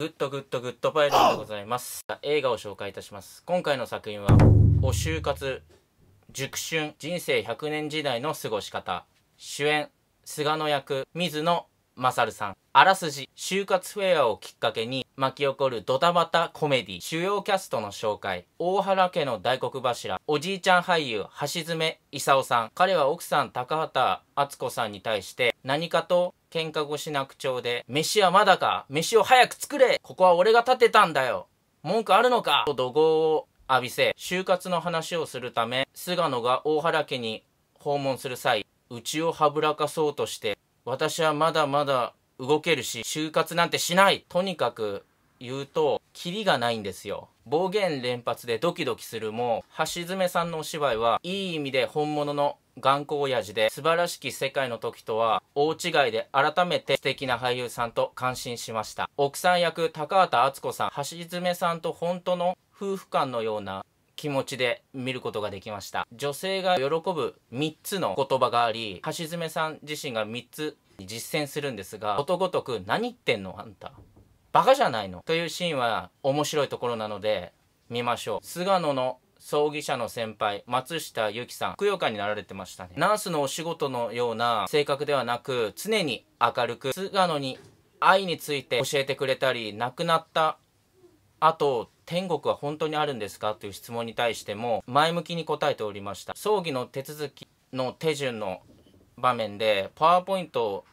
グッドグッドグッドパイロンでございます映画を紹介いたします今回の作品はお就活熟春人生100年時代の過ごし方主演菅野役水野勝さんあらすじ就活フェアをきっかけに巻き起こるドタバタコメディ主要キャストの紹介大原家の大黒柱おじいちゃん俳優橋爪功さん彼は奥さん高畑敦子さんに対して何かと喧嘩越しなょうで、飯はまだか飯を早く作れここは俺が建てたんだよ文句あるのかと怒号を浴びせ、就活の話をするため、菅野が大原家に訪問する際、うちをはぶらかそうとして、私はまだまだ動けるし、就活なんてしないとにかく言うと、キリがないんですよ。暴言連発でドキドキするも橋爪さんのお芝居はいい意味で本物の頑固親父で素晴らしき世界の時とは大違いで改めて素敵な俳優さんと感心しました奥さん役高畑敦子さん橋爪さんと本当の夫婦間のような気持ちで見ることができました女性が喜ぶ3つの言葉があり橋爪さん自身が3つ実践するんですがことごとく何言ってんのあんたバカじゃないのというシーンは面白いところなので見ましょう。菅野の葬儀社の先輩、松下由紀さん、供養家になられてましたね。ナースのお仕事のような性格ではなく、常に明るく、菅野に愛について教えてくれたり、亡くなった後、天国は本当にあるんですかという質問に対しても、前向きに答えておりました。葬儀の手続きの手順の場面で、パワーポイントを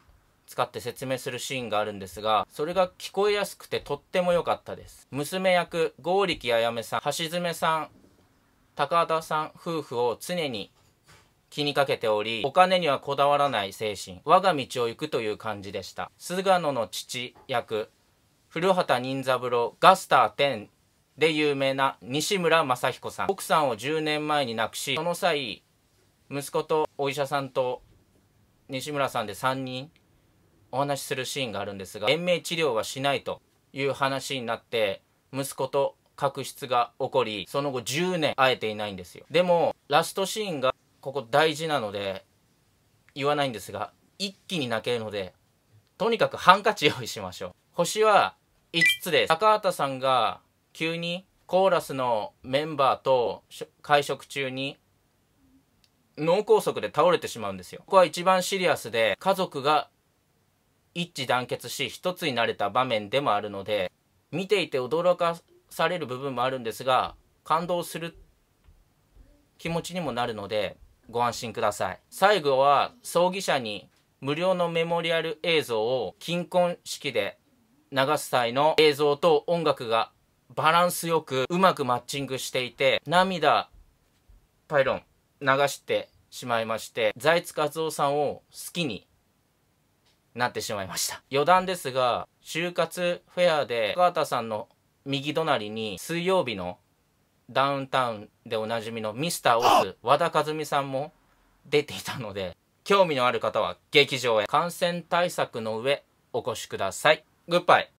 使って説明するシーンがあるんですが、それが聞こえやすくてとっても良かったです。娘役、剛力あやめさん、橋爪さん、高田さん夫婦を常に気にかけており、お金にはこだわらない精神、我が道を行くという感じでした。菅野の父役、古畑任三郎、ガスター10で有名な西村雅彦さん。奥さんを10年前に亡くし、その際、息子とお医者さんと西村さんで3人お話しするシーンがあるんですが延命治療はしないという話になって息子と確執が起こりその後10年会えていないんですよでもラストシーンがここ大事なので言わないんですが一気に泣けるのでとにかくハンカチ用意しましょう星は5つです高畑さんが急にコーラスのメンバーと会食中に脳梗塞で倒れてしまうんですよここは一番シリアスで家族が一致団結し一つになれた場面でもあるので見ていて驚かされる部分もあるんですが感動する気持ちにもなるのでご安心ください最後は葬儀社に無料のメモリアル映像を金婚式で流す際の映像と音楽がバランスよくうまくマッチングしていて涙パイロン流してしまいまして財津和夫さんを好きになってしまいました余談ですが就活フェアで高畑さんの右隣に水曜日のダウンタウンでおなじみのミスターオス和田和美さんも出ていたので興味のある方は劇場へ感染対策の上お越しくださいグッバイ